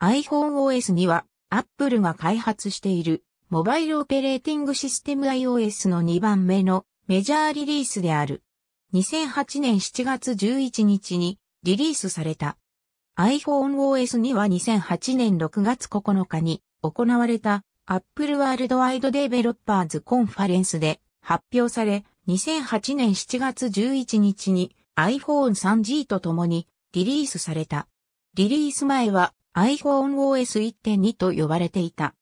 iPhoneOS には Apple が開発しているモバイルオペレーティングシステム iOS の2番目のメジャーリリースである。2008年7月11日にリリースされた。iPhoneOS には2008年6月9日に行われた Apple World Wide Developers Conference で発表され、2008年7月11日に iPhone 3G と共にリリースされた。リリース前は iPhoneOS 1.2と呼ばれていた。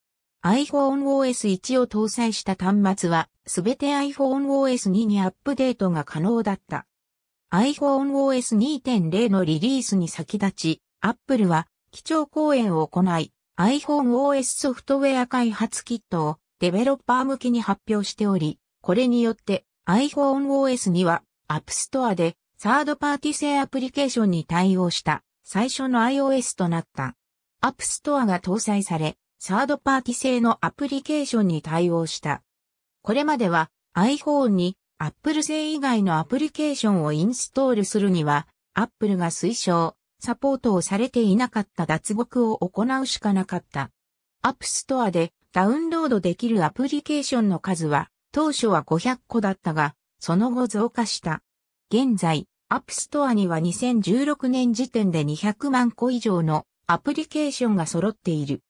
iPhoneOS 1を搭載した端末は、すべて iPhoneOS 2にアップデートが可能だった。iPhoneOS 2.0のリリースに先立ち、Apple は基調講演を行い、iPhoneOS ソフトウェア開発キットをデベロッパー向きに発表しており、これによって iPhoneOS には App Store でサードパーティ製アプリケーションに対応した最初の iOS となった。アップストアが搭載され、サードパーティ製のアプリケーションに対応した。これまでは iPhone に Apple 製以外のアプリケーションをインストールするには、Apple が推奨、サポートをされていなかった脱獄を行うしかなかった。App Store でダウンロードできるアプリケーションの数は、当初は500個だったが、その後増加した。現在、App Store には2016年時点で200万個以上のアプリケーションが揃っている。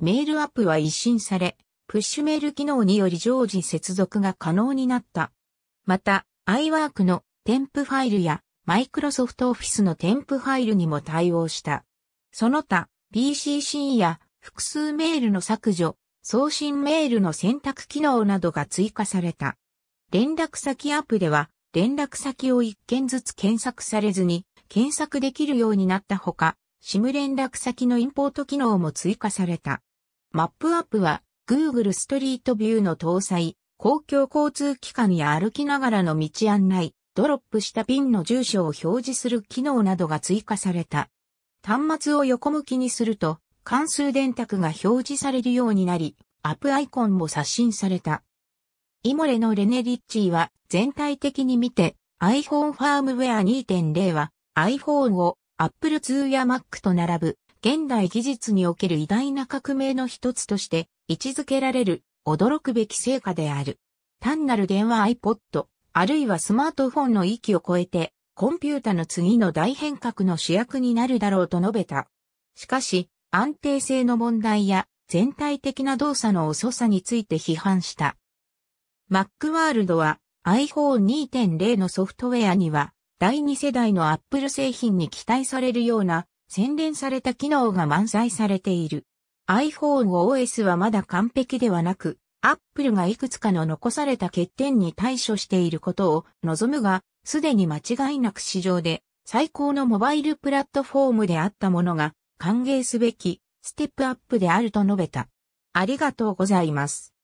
メールアップは一新され、プッシュメール機能により常時接続が可能になった。また、iWork の添付ファイルや Microsoft Office の添付ファイルにも対応した。その他、BCC や複数メールの削除、送信メールの選択機能などが追加された。連絡先アップでは、連絡先を一件ずつ検索されずに検索できるようになったほか、シム連絡先のインポート機能も追加された。マップアップは Google ストリートビューの搭載、公共交通機関や歩きながらの道案内、ドロップしたピンの住所を表示する機能などが追加された。端末を横向きにすると、関数電卓が表示されるようになり、アップアイコンも刷新された。イモレのレネリッチーは全体的に見て iPhone ファームウェア2.0は iPhone を Apple II や Mac と並ぶ現代技術における偉大な革命の一つとして位置づけられる驚くべき成果である。単なる電話 iPod、あるいはスマートフォンの域を超えて、コンピュータの次の大変革の主役になるだろうと述べた。しかし、安定性の問題や全体的な動作の遅さについて批判した。Mac ワールドは iPhone 2.0のソフトウェアには第2世代のアップル製品に期待されるような洗練された機能が満載されている。iPhone OS はまだ完璧ではなく、アップルがいくつかの残された欠点に対処していることを望むが、すでに間違いなく市場で最高のモバイルプラットフォームであったものが歓迎すべきステップアップであると述べた。ありがとうございます。